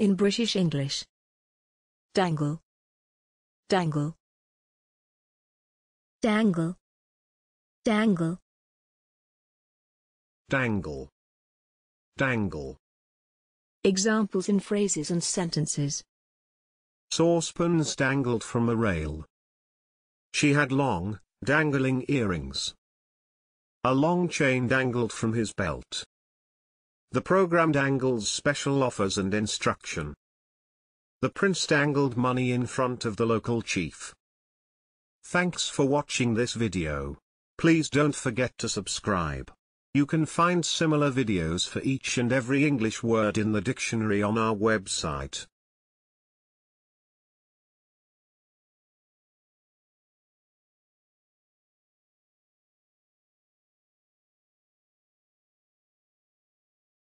in British English. Dangle, dangle, dangle, dangle, dangle, dangle. Examples in phrases and sentences. Saucepans dangled from a rail. She had long, dangling earrings. A long chain dangled from his belt. The programmed angles special offers and instruction. The prince dangled money in front of the local chief. Thanks for watching this video. Please don't forget to subscribe. You can find similar videos for each and every English word in the dictionary on our website.